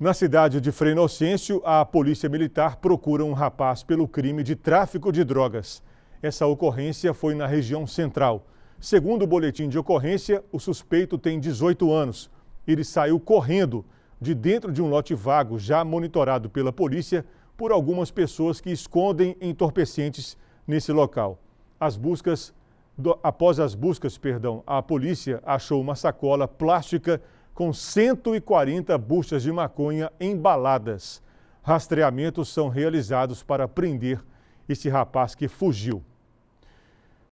Na cidade de Inocêncio, a polícia militar procura um rapaz pelo crime de tráfico de drogas. Essa ocorrência foi na região central. Segundo o boletim de ocorrência, o suspeito tem 18 anos. Ele saiu correndo de dentro de um lote vago já monitorado pela polícia por algumas pessoas que escondem entorpecentes nesse local. As buscas, após as buscas, perdão, a polícia achou uma sacola plástica com 140 buchas de maconha embaladas. Rastreamentos são realizados para prender este rapaz que fugiu.